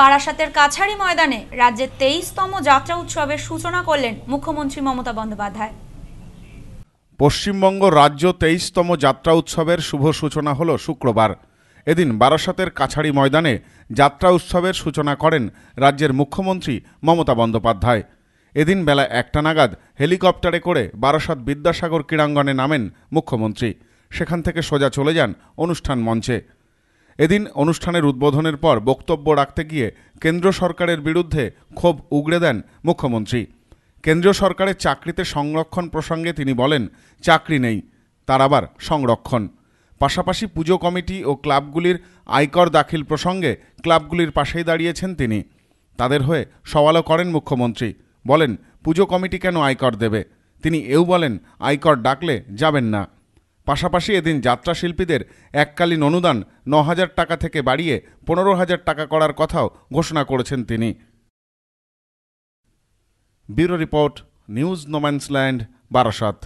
বারাসাতের কাছারি ময়দানে রাজ্যের তেইশতম যাত্রা উৎসবের সূচনা করলেন মুখ্যমন্ত্রী মমতা বন্দ্যোপাধ্যায় পশ্চিমবঙ্গ রাজ্য তেইশতম যাত্রা উৎসবের শুভ সূচনা হল শুক্রবার এদিন বারাসাতের কাছারি ময়দানে যাত্রা উৎসবের সূচনা করেন রাজ্যের মুখ্যমন্ত্রী মমতা বন্দ্যোপাধ্যায় এদিন বেলা একটা নাগাদ হেলিকপ্টারে করে বারাসাত বিদ্যাসাগর ক্রীড়াঙ্গনে নামেন মুখ্যমন্ত্রী সেখান থেকে সোজা চলে যান অনুষ্ঠান মঞ্চে এদিন অনুষ্ঠানের উদ্বোধনের পর বক্তব্য রাখতে গিয়ে কেন্দ্র সরকারের বিরুদ্ধে ক্ষোভ উগড়ে দেন মুখ্যমন্ত্রী কেন্দ্রীয় সরকারের চাকরিতে সংরক্ষণ প্রসঙ্গে তিনি বলেন চাকরি নেই তার আবার সংরক্ষণ পাশাপাশি পুজো কমিটি ও ক্লাবগুলির আয়কর দাখিল প্রসঙ্গে ক্লাবগুলির পাশেই দাঁড়িয়েছেন তিনি তাদের হয়ে সওয়ালও করেন মুখ্যমন্ত্রী বলেন পুজো কমিটি কেন আয়কর দেবে তিনি এও বলেন আয়কর ডাকলে যাবেন না পাশাপাশি এদিন যাত্রা শিল্পীদের এককালীন অনুদান ন হাজার টাকা থেকে বাড়িয়ে পনেরো হাজার টাকা করার কথাও ঘোষণা করেছেন তিনি bureau report news no man's land Barasat